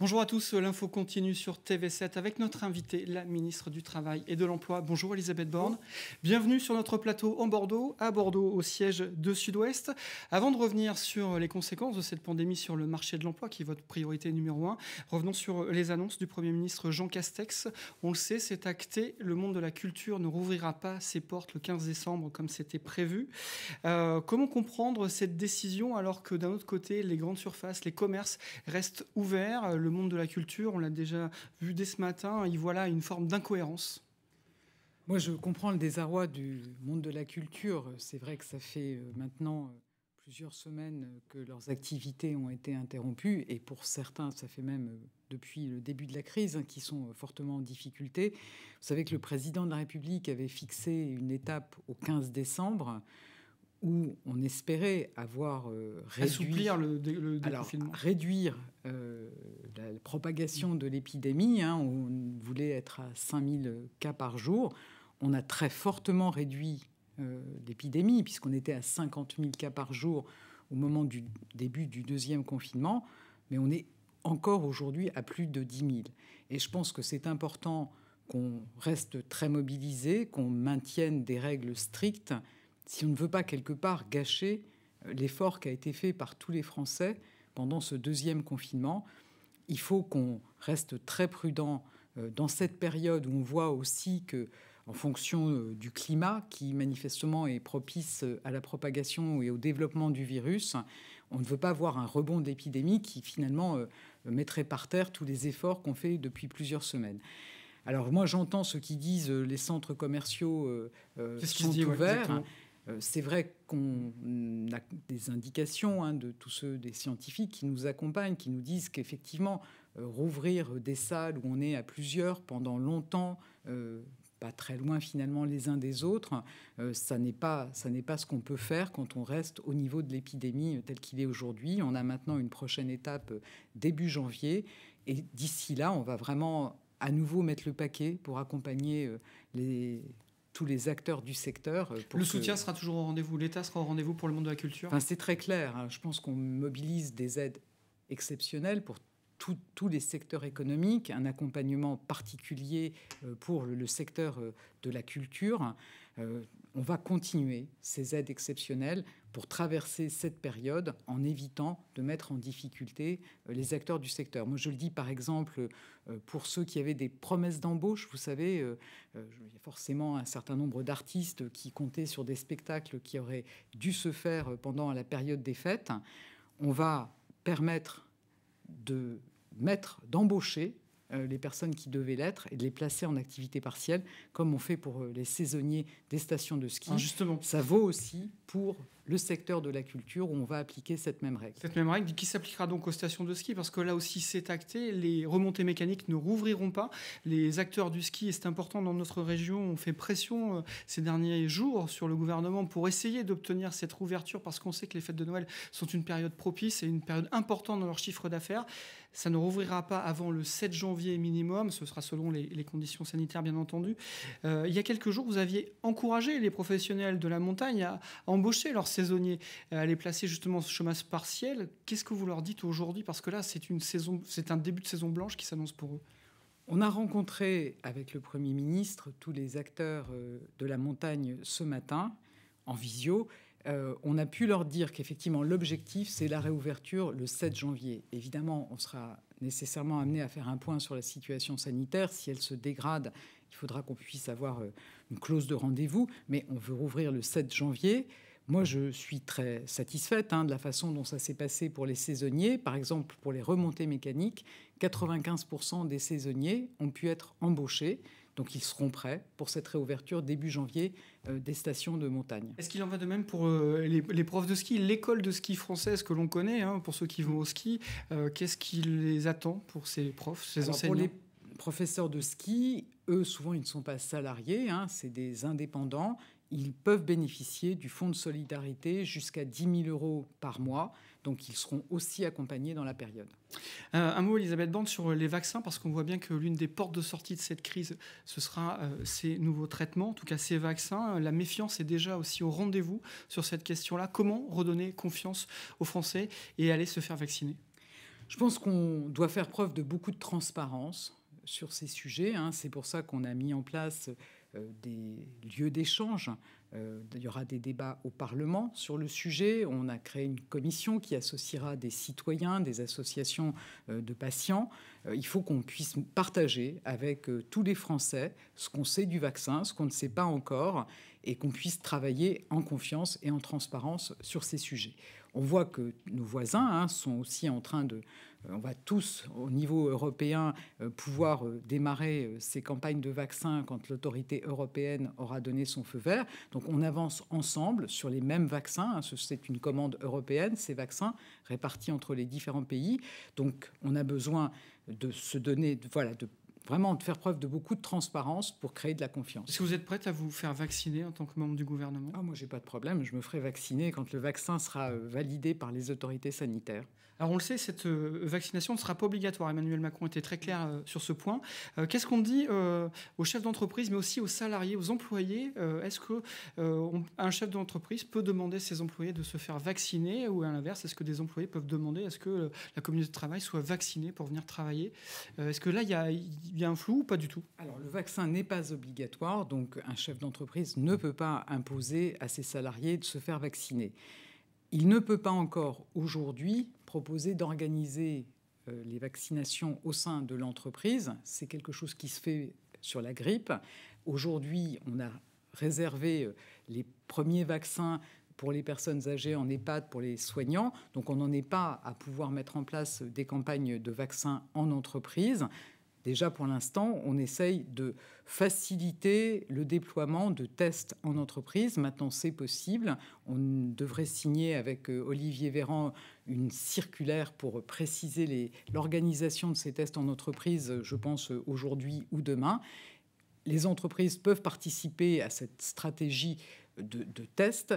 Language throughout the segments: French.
Bonjour à tous, l'info continue sur TV7 avec notre invitée, la ministre du Travail et de l'Emploi. Bonjour Elisabeth Borne. Bienvenue sur notre plateau en Bordeaux, à Bordeaux, au siège de Sud-Ouest. Avant de revenir sur les conséquences de cette pandémie sur le marché de l'emploi, qui est votre priorité numéro un, revenons sur les annonces du Premier ministre Jean Castex. On le sait, c'est acté, le monde de la culture ne rouvrira pas ses portes le 15 décembre comme c'était prévu. Euh, comment comprendre cette décision alors que d'un autre côté, les grandes surfaces, les commerces restent ouverts monde de la culture, on l'a déjà vu dès ce matin, Il voilà une forme d'incohérence. Moi, je comprends le désarroi du monde de la culture. C'est vrai que ça fait euh, maintenant euh, plusieurs semaines que leurs activités ont été interrompues, et pour certains, ça fait même euh, depuis le début de la crise, hein, qui sont fortement en difficulté. Vous savez que le président de la République avait fixé une étape au 15 décembre où on espérait avoir euh, réduit, réduire euh, la propagation de l'épidémie. Hein, on voulait être à 5000 cas par jour. On a très fortement réduit euh, l'épidémie, puisqu'on était à 50 000 cas par jour au moment du début du deuxième confinement. Mais on est encore aujourd'hui à plus de 10 000. Et je pense que c'est important qu'on reste très mobilisé, qu'on maintienne des règles strictes si on ne veut pas quelque part gâcher euh, l'effort qui a été fait par tous les Français pendant ce deuxième confinement, il faut qu'on reste très prudent euh, dans cette période où on voit aussi que, en fonction euh, du climat, qui manifestement est propice à la propagation et au développement du virus, on ne veut pas voir un rebond d'épidémie qui finalement mettrait par terre tous les efforts qu'on fait depuis plusieurs semaines. Alors moi j'entends ceux qui disent les centres commerciaux sont ouverts. Euh, c'est vrai qu'on a des indications hein, de tous ceux des scientifiques qui nous accompagnent, qui nous disent qu'effectivement, euh, rouvrir des salles où on est à plusieurs pendant longtemps, euh, pas très loin finalement les uns des autres, ça n'est pas, ça pas ce qu'on peut faire quand on reste au niveau de l'épidémie tel qu'il est aujourd'hui. On a maintenant une prochaine étape début janvier. Et d'ici là, on va vraiment à nouveau mettre le paquet pour accompagner les les acteurs du secteur. Euh, pour le soutien sera toujours au rendez-vous, l'État sera au rendez-vous pour le monde de la culture C'est très clair, hein. je pense qu'on mobilise des aides exceptionnelles pour tous les secteurs économiques, un accompagnement particulier euh, pour le, secteur euh, de la culture on va continuer ces aides exceptionnelles pour traverser cette période en évitant de mettre en difficulté euh, les acteurs du secteur. Moi, je le dis par exemple euh, pour ceux qui avaient des promesses d'embauche. Vous savez, euh, il y forcément un certain nombre d'artistes qui comptaient sur des spectacles qui auraient dû se faire pendant la période des fêtes. On va permettre de mettre, d'embaucher euh, les personnes qui devaient l'être et de les placer en activité partielle, comme on fait pour euh, les saisonniers des stations de ski. Ah, justement. Ça vaut aussi pour le secteur de la culture où on va appliquer cette même règle. Cette même règle qui s'appliquera donc aux stations de ski parce que là aussi c'est acté, les remontées mécaniques ne rouvriront pas. Les acteurs du ski, et c'est important dans notre région, ont fait pression euh, ces derniers jours sur le gouvernement pour essayer d'obtenir cette rouverture parce qu'on sait que les fêtes de Noël sont une période propice et une période importante dans leur chiffre d'affaires. Ça ne rouvrira pas avant le 7 janvier minimum, ce sera selon les, conditions sanitaires bien entendu. Euh, il y a quelques jours, vous aviez encouragé les professionnels de la montagne à, embaucher leurs saisonniers, à les placer justement ce chômage partiel. Qu'est-ce que vous leur dites aujourd'hui Parce que là, c'est une saison, c'est un début de saison blanche qui s'annonce pour eux. On a rencontré avec le Premier ministre tous les acteurs euh, de la montagne ce matin en visio euh, on a pu leur dire qu'effectivement l'objectif, c'est la réouverture le 7 janvier. Évidemment, on sera nécessairement amené à faire un point sur la situation sanitaire. Si elle se dégrade, il faudra qu'on puisse avoir euh, une clause de rendez-vous, mais on veut rouvrir le 7 janvier. Moi, je suis très satisfaite hein, de la façon dont ça s'est passé pour les saisonniers. Par exemple, pour les remontées mécaniques, 95% des saisonniers ont pu être embauchés. Donc ils seront prêts pour cette réouverture début janvier euh, des stations de montagne. Est-ce qu'il en va de même pour euh, les, profs de ski L'école de ski française que l'on connaît, hein, pour ceux qui vont au ski, euh, qu'est-ce qui les attend pour ces profs, ces enseignants pour les professeurs de ski, eux, souvent, ils ne sont pas salariés, hein, c'est des indépendants ils peuvent bénéficier du fonds de solidarité jusqu'à 10 000 euros par mois. Donc ils seront aussi accompagnés dans la période. Euh, un mot, Elisabeth Bande, sur les vaccins, parce qu'on voit bien que l'une des portes de sortie de cette crise, ce sera euh, ces nouveaux traitements, en tout cas ces vaccins. Euh, la méfiance est déjà aussi au rendez-vous sur cette question-là. Comment redonner confiance aux Français et aller se faire vacciner Je pense qu'on doit faire preuve de beaucoup de transparence sur ces sujets. Hein. C'est pour ça qu'on a mis en place euh, des lieux d'échange. Euh, il y aura des débats au Parlement sur le sujet. On a créé une commission qui associera des citoyens, des associations euh, de patients. il faut qu'on puisse partager avec tous les Français ce qu'on sait du vaccin, ce qu'on ne sait pas encore, et qu'on puisse travailler en confiance et en transparence sur ces sujets. On voit que nos voisins hein, sont aussi en train de, euh, on va tous, au niveau européen, euh, pouvoir euh, démarrer ces campagnes de vaccins quand l'autorité européenne aura donné son feu vert. Donc on avance ensemble sur les mêmes vaccins. Hein, c'est une commande européenne, ces vaccins répartis entre les différents pays. Donc on a besoin de se donner, voilà, de vraiment de faire preuve de beaucoup de transparence pour créer de la confiance. Est-ce que vous êtes prête à vous faire vacciner en tant que membre du gouvernement ah, Moi, j'ai pas de problème. Je me ferai vacciner quand le vaccin sera euh, validé par les autorités sanitaires. Alors, on le sait, cette euh, vaccination ne sera pas obligatoire. Emmanuel Macron était très clair euh, sur ce point. Qu'est-ce qu'on dit aux chefs d'entreprise, mais aussi aux salariés, aux employés Est-ce qu'un chef d'entreprise peut demander à ses employés de se faire vacciner ou à l'inverse, est-ce que des employés peuvent demander à ce que la communauté de travail soit vaccinée pour venir travailler Est-ce que là, il y a il flou ou pas du tout Alors, le vaccin n'est pas obligatoire, donc un chef d'entreprise ne peut pas imposer à ses salariés de se faire vacciner. Il ne peut pas encore aujourd'hui proposer d'organiser euh, les vaccinations au sein de l'entreprise. C'est quelque chose qui se fait sur la grippe. Aujourd'hui, on a réservé euh, les premiers vaccins pour les personnes âgées en EHPAD, pour les soignants. Donc on n'en est pas à pouvoir mettre en place euh, des campagnes de vaccins en entreprise. Déjà, pour l'instant, on essaye de faciliter le déploiement de tests en entreprise. Maintenant, c'est possible. On devrait signer avec euh, Olivier Véran une circulaire pour préciser l'organisation de ces tests en entreprise, euh, je pense, euh, aujourd'hui ou demain. Les entreprises peuvent participer à cette stratégie de, de tests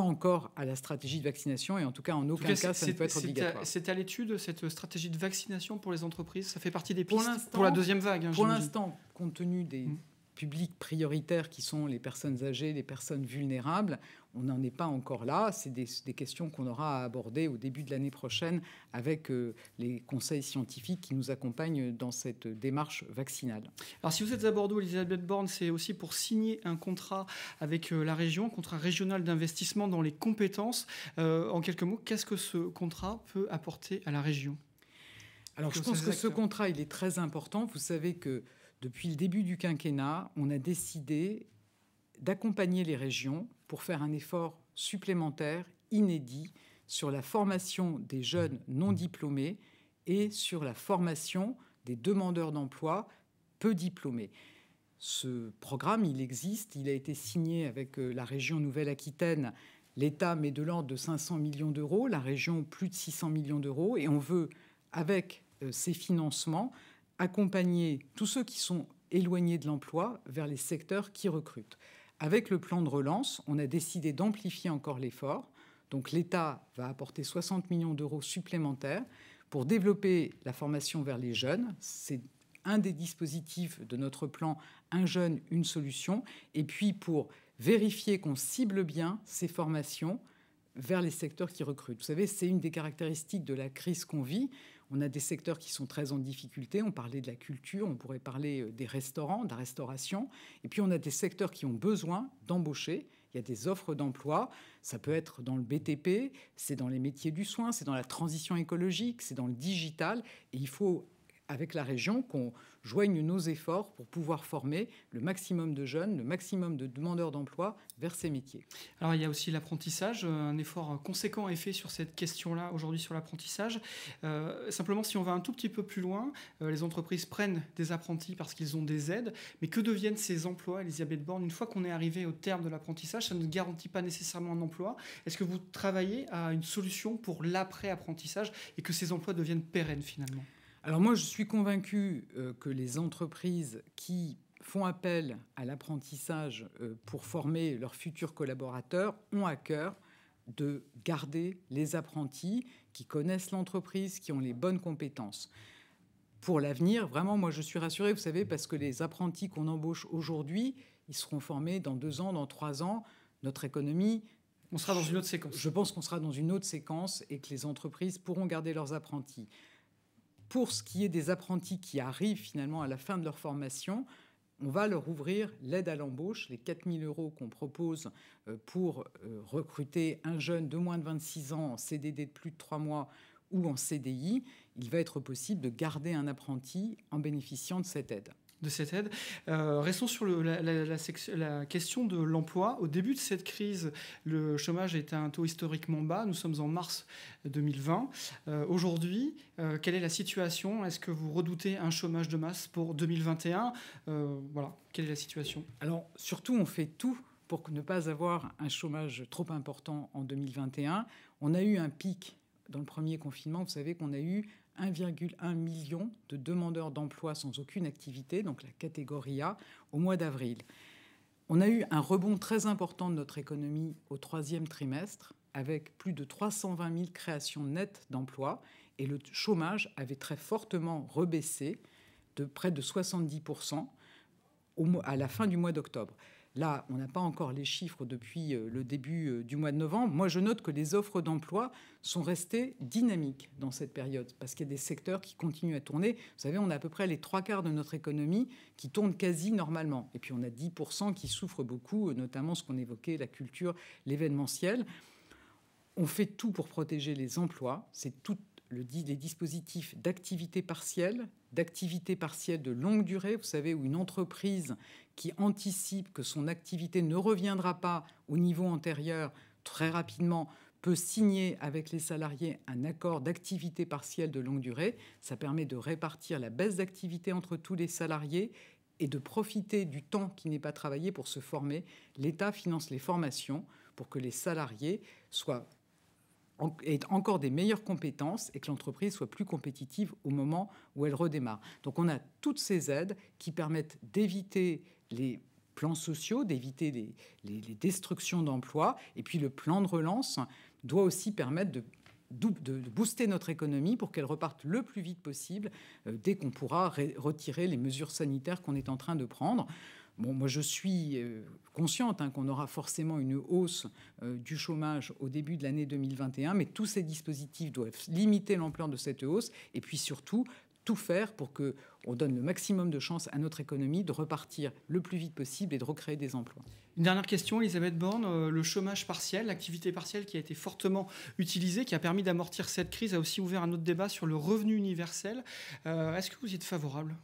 encore à la stratégie de vaccination et en tout cas en aucun cas, ça ne peut être obligatoire. C'est à l'étude cette stratégie de vaccination pour les entreprises. Ça fait partie des pistes pour, pour la deuxième vague. Hein, pour l'instant, compte tenu des mmh. publics prioritaires qui sont les personnes âgées, les personnes vulnérables, on n'en est pas encore là. C'est des, questions qu'on aura à aborder au début de l'année prochaine avec euh, les conseils scientifiques qui nous accompagnent dans cette démarche vaccinale. Alors si vous êtes à Bordeaux, Elisabeth Borne, c'est aussi pour signer un contrat avec euh, la région, un contrat régional d'investissement dans les compétences. Euh, en quelques mots, qu'est-ce que ce contrat peut apporter à la région Alors je pense que ce contrat, il est très important. Vous savez que depuis le début du quinquennat, on a décidé d'accompagner les régions pour faire un effort supplémentaire, inédit, sur la formation des jeunes non diplômés et sur la formation des demandeurs d'emploi peu diplômés. Ce programme, il existe, il a été signé avec euh, la région Nouvelle-Aquitaine. L'État met de l'ordre de 500 millions d'euros, la région plus de 600 millions d'euros, et on veut, avec euh, ces financements, accompagner tous ceux qui sont éloignés de l'emploi vers les secteurs qui recrutent. Avec le plan de relance, on a décidé d'amplifier encore l'effort. Donc l'État va apporter 60 millions d'euros supplémentaires pour développer la formation vers les jeunes. C'est un des dispositifs de notre plan Un jeune, une solution. Et puis pour vérifier qu'on cible bien ces formations vers les secteurs qui recrutent. Vous savez, c'est une des caractéristiques de la crise qu'on vit, on a des secteurs qui sont très en difficulté. On parlait de la culture, on pourrait parler euh, des restaurants, de la restauration. Et puis on a des secteurs qui ont besoin d'embaucher. Il y a des offres d'emploi. Ça peut être dans le BTP, c'est dans les métiers du soin, c'est dans la transition écologique, c'est dans le digital. Et il faut avec la région qu'on joigne nos efforts pour pouvoir former le maximum de jeunes, le maximum de demandeurs d'emploi vers ces métiers. Alors il y a aussi l'apprentissage, un effort conséquent est fait sur cette question-là aujourd'hui sur l'apprentissage. Euh, simplement, si on va un tout petit peu plus loin, euh, les entreprises prennent des apprentis parce qu'ils ont des aides, mais que deviennent ces emplois, Elisabeth Borne, une fois qu'on est arrivé au terme de l'apprentissage, ça ne garantit pas nécessairement un emploi. Est-ce que vous travaillez à une solution pour l'après-apprentissage et que ces emplois deviennent pérennes finalement alors moi, je suis convaincu euh, que les entreprises qui font appel à l'apprentissage euh, pour former leurs futurs collaborateurs ont à cœur de garder les apprentis qui connaissent l'entreprise, qui ont les bonnes compétences. Pour l'avenir, vraiment, moi, je suis rassurée, vous savez, parce que les apprentis qu'on embauche aujourd'hui, ils seront formés dans deux ans, dans trois ans. Notre économie, on sera dans une autre séquence. Je pense qu'on sera dans une autre séquence et que les entreprises pourront garder leurs apprentis pour ce qui est des apprentis qui arrivent finalement à la fin de leur formation, on va leur ouvrir l'aide à l'embauche, les 000 euros qu'on propose euh, pour euh, recruter un jeune de moins de 26 ans en CDD de plus de 3 mois ou en CDI. Il va être possible de garder un apprenti en bénéficiant de cette aide de cette aide. Euh, restons sur la, la, question de l'emploi. Au début de cette crise, le chômage était à un taux historiquement bas. Nous sommes en mars 2020. Euh, aujourd'hui, euh, quelle est la situation Est-ce que vous redoutez un chômage de masse pour 2021 Voilà, quelle est la situation Alors, surtout, on fait tout pour ne pas avoir un chômage trop important en 2021. On a eu un pic dans le premier confinement, vous savez qu'on a eu 1,1 million de demandeurs d'emploi sans aucune activité, donc la catégorie A, au mois d'avril. On a eu un rebond très important de notre économie au troisième trimestre, avec plus de 320 000 créations nettes d'emplois, et le chômage avait très fortement rebaissé de près de 70 à la fin du mois d'octobre. Là, on n'a pas encore les chiffres depuis euh, le début euh, du mois de novembre. Moi, je note que les offres d'emploi sont restées dynamiques dans cette période, parce qu'il y a des secteurs qui continuent à tourner. Vous savez, on a à peu près les trois quarts de notre économie qui tournent quasi normalement. Et puis, on a 10% qui souffrent beaucoup, euh, notamment ce qu'on évoquait, la culture, l'événementiel. On fait tout pour protéger les emplois. C'est tout le, les dispositifs d'activité partielle, d'activité partielle de longue durée, vous savez, où une entreprise qui anticipe que son activité ne reviendra pas au niveau antérieur très rapidement peut signer avec les salariés un accord d'activité partielle de longue durée. Ça permet de répartir la baisse d'activité entre tous les salariés et de profiter du temps qui n'est pas travaillé pour se former. L'État finance les formations pour que les salariés soient ait encore des meilleures compétences et que l'entreprise soit plus compétitive au moment où elle redémarre. Donc on a toutes ces aides qui permettent d'éviter les plans sociaux, d'éviter les, destructions d'emplois. Et puis le plan de relance doit aussi permettre de, booster notre économie pour qu'elle reparte le plus vite possible euh, dès qu'on pourra retirer les mesures sanitaires qu'on est en train de prendre. Bon, moi, je suis euh, consciente hein, qu'on aura forcément une hausse euh, du chômage au début de l'année 2021, mais tous ces dispositifs doivent limiter l'ampleur de cette hausse et puis surtout tout faire pour que on donne le maximum de chances à notre économie de repartir le plus vite possible et de recréer des emplois. Une dernière question, Elisabeth Borne. Euh, le chômage partiel, l'activité partielle qui a été fortement utilisée, qui a permis d'amortir cette crise, a aussi ouvert un autre débat sur le revenu universel. Est-ce que vous y êtes favorable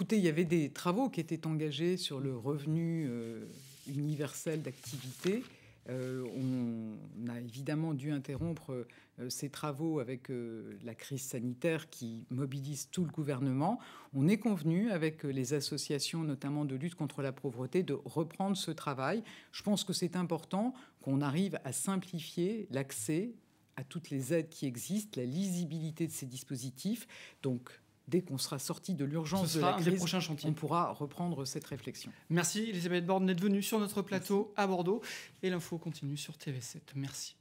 Écoutez, il y avait des travaux qui étaient engagés sur le revenu euh, universel d'activité. Euh, on a évidemment dû interrompre euh, ces travaux avec la crise sanitaire qui mobilise tout le gouvernement. On est convenu avec les associations, notamment de lutte contre la pauvreté, de reprendre ce travail. Je pense que c'est important qu'on arrive à simplifier l'accès à toutes les aides qui existent, la lisibilité de ces dispositifs. Donc, dès qu'on sera sorti de l'urgence de la crise, on pourra reprendre cette réflexion. Merci Elisabeth Borne d'être venue sur notre plateau à Bordeaux. Et l'info continue sur TV7. Merci.